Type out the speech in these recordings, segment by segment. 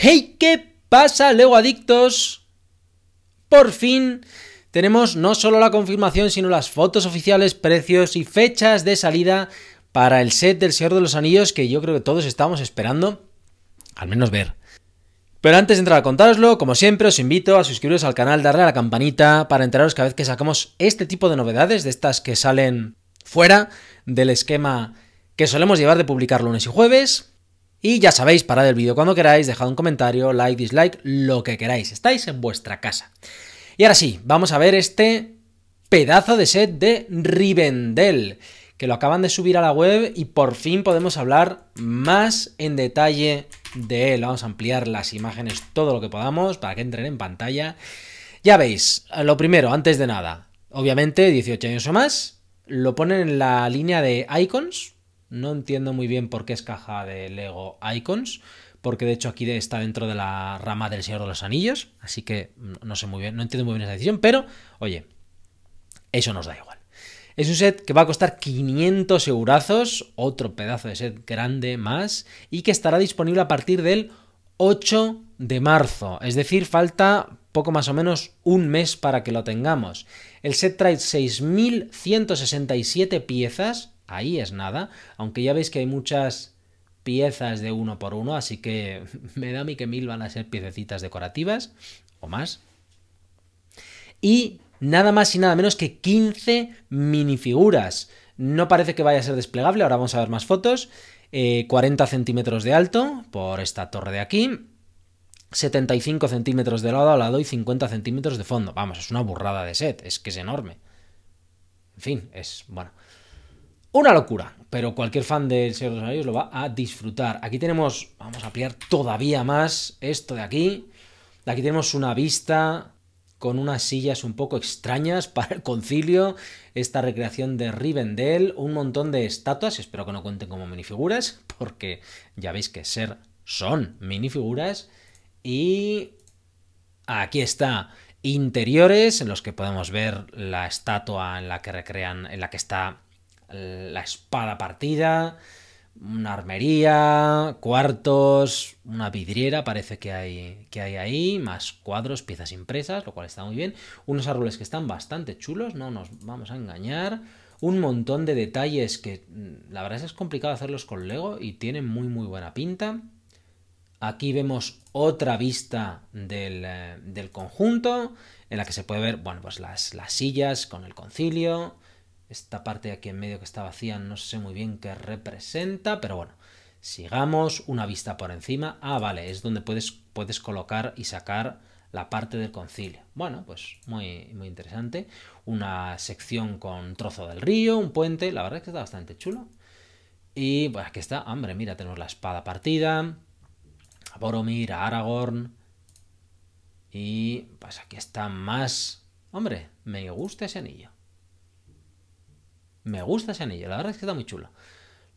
¡Hey! ¿Qué pasa, Lego Adictos? Por fin tenemos no solo la confirmación, sino las fotos oficiales, precios y fechas de salida para el set del Señor de los Anillos que yo creo que todos estamos esperando, al menos ver. Pero antes de entrar a contaroslo, como siempre, os invito a suscribiros al canal, darle a la campanita para enteraros cada vez que sacamos este tipo de novedades, de estas que salen fuera del esquema que solemos llevar de publicar lunes y jueves. Y ya sabéis, parad el vídeo cuando queráis, dejad un comentario, like, dislike, lo que queráis. Estáis en vuestra casa. Y ahora sí, vamos a ver este pedazo de set de Rivendell, que lo acaban de subir a la web y por fin podemos hablar más en detalle de él. Vamos a ampliar las imágenes todo lo que podamos para que entren en pantalla. Ya veis, lo primero, antes de nada, obviamente 18 años o más, lo ponen en la línea de icons, no entiendo muy bien por qué es caja de Lego Icons, porque de hecho aquí está dentro de la rama del Señor de los Anillos, así que no sé muy bien, no entiendo muy bien esa decisión, pero oye, eso nos da igual. Es un set que va a costar 500 eurazos, otro pedazo de set grande más, y que estará disponible a partir del 8 de marzo, es decir, falta poco más o menos un mes para que lo tengamos. El set trae 6.167 piezas, ahí es nada, aunque ya veis que hay muchas piezas de uno por uno, así que me da a mí que mil van a ser piececitas decorativas o más. Y nada más y nada menos que 15 minifiguras. No parece que vaya a ser desplegable, ahora vamos a ver más fotos. 40 eh, centímetros de alto por esta torre de aquí. 75 centímetros de lado a lado y 50 centímetros de fondo. Vamos, es una burrada de set, es que es enorme. En fin, es bueno. Una locura, pero cualquier fan del Señor de los Anillos lo va a disfrutar. Aquí tenemos, vamos a ampliar todavía más esto de aquí. Aquí tenemos una vista con unas sillas un poco extrañas para el concilio, esta recreación de Rivendell, un montón de estatuas, espero que no cuenten como minifiguras, porque ya veis que ser son minifiguras, y aquí está, interiores en los que podemos ver la estatua en la que recrean, en la que está la espada partida, una armería, cuartos, una vidriera parece que hay, que hay ahí, más cuadros, piezas impresas, lo cual está muy bien, unos árboles que están bastante chulos, no nos vamos a engañar, un montón de detalles que mm, la verdad es que es complicado hacerlos con Lego y tienen muy muy buena pinta. Aquí vemos otra vista del, eh, conjunto en la que se puede ver, bueno, pues las sillas con el concilio, esta parte de aquí en medio que está vacía no sé muy bien qué representa, pero bueno. Sigamos, una vista por encima. Ah, vale, es donde puedes, puedes colocar y sacar la parte del concilio. Bueno, pues muy, muy interesante. Una sección con trozo del río, un puente, la verdad es que está bastante chulo. Y pues aquí está, hombre, mira, tenemos la espada partida, a Boromir, a Aragorn. Y pues aquí está más... Hombre, me gusta ese anillo. Me gusta ese anillo, la verdad es que está muy chulo.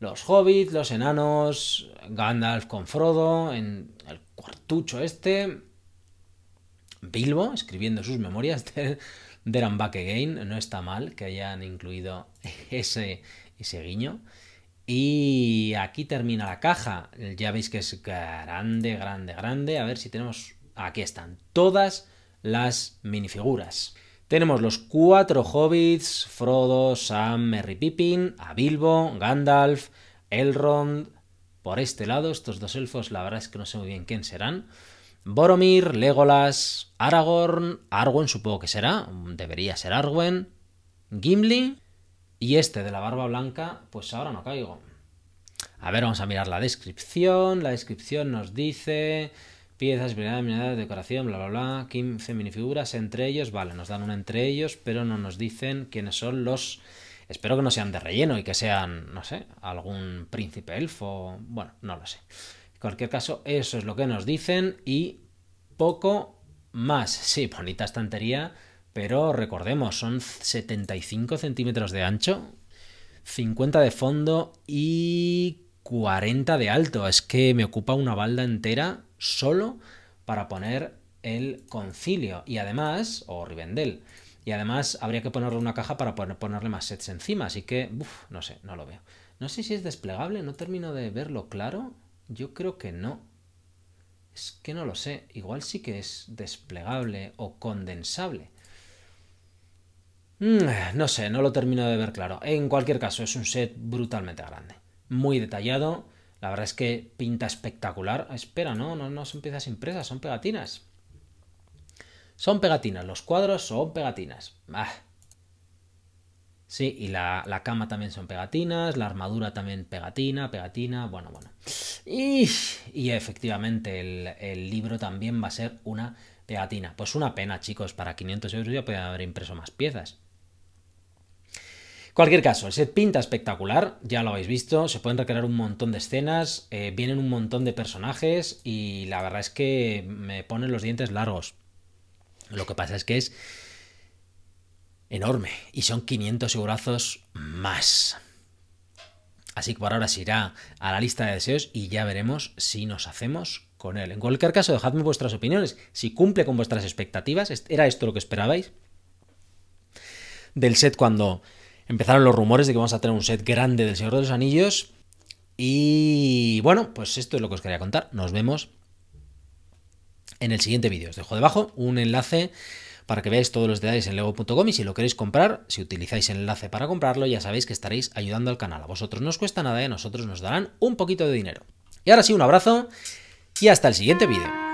Los hobbits, los enanos, Gandalf con Frodo, en el cuartucho este. Bilbo escribiendo sus memorias de There Again. No está mal que hayan incluido ese, ese guiño. Y aquí termina la caja. Ya veis que es grande, grande, grande. A ver si tenemos... Aquí están todas las minifiguras. Tenemos los cuatro hobbits, Frodo, Sam, Merry Pippin, a Bilbo, Gandalf, Elrond. Por este lado, estos dos elfos, la verdad es que no sé muy bien quién serán. Boromir, Legolas, Aragorn, Arwen supongo que será, debería ser Arwen, Gimli y este de la barba blanca, pues ahora no caigo. A ver, vamos a mirar la descripción. La descripción nos dice piezas, miradas, decoración, bla, bla, bla, 15 minifiguras entre ellos, vale, nos dan una entre ellos, pero no nos dicen quiénes son los... Espero que no sean de relleno y que sean, no sé, algún príncipe elfo, bueno, no lo sé. En cualquier caso, eso es lo que nos dicen y poco más. Sí, bonita estantería, pero recordemos, son 75 centímetros de ancho, 50 de fondo y 40 de alto. Es que me ocupa una balda entera solo para poner el concilio y además, o Rivendell, y además habría que ponerle una caja para ponerle más sets encima, así que, uff, no sé, no lo veo. No sé si es desplegable, no termino de verlo claro, yo creo que no. Es que no lo sé, igual sí que es desplegable o condensable. Mm, no sé, no lo termino de ver claro. En cualquier caso, es un set brutalmente grande, muy detallado, la verdad es que pinta espectacular. Espera, no, no, no son piezas impresas, son pegatinas. Son pegatinas, los cuadros son pegatinas. Ah. Sí, y la, cama también son pegatinas, la armadura también pegatina, pegatina, bueno, bueno. Y, efectivamente, el, el, libro también va a ser una pegatina. Pues una pena, chicos, para 500 euros ya pueden haber impreso más piezas. Cualquier caso, el set pinta espectacular, ya lo habéis visto, se pueden recrear un montón de escenas, eh, vienen un montón de personajes y la verdad es que me ponen los dientes largos. Lo que pasa es que es enorme y son 500 segurazos más. Así que por ahora se irá a la lista de deseos y ya veremos si nos hacemos con él. En cualquier caso, dejadme vuestras opiniones. Si cumple con vuestras expectativas, ¿era esto lo que esperabais? Del set cuando empezaron los rumores de que vamos a tener un set grande del Señor de los Anillos. Y bueno, pues esto es lo que os quería contar. Nos vemos en el siguiente vídeo. Os dejo debajo un enlace para que veáis todos los detalles en lego.com y si lo queréis comprar, si utilizáis el enlace para comprarlo, ya sabéis que estaréis ayudando al canal. A vosotros no os cuesta nada y ¿eh? a nosotros nos darán un poquito de dinero. Y ahora sí, un abrazo y hasta el siguiente vídeo.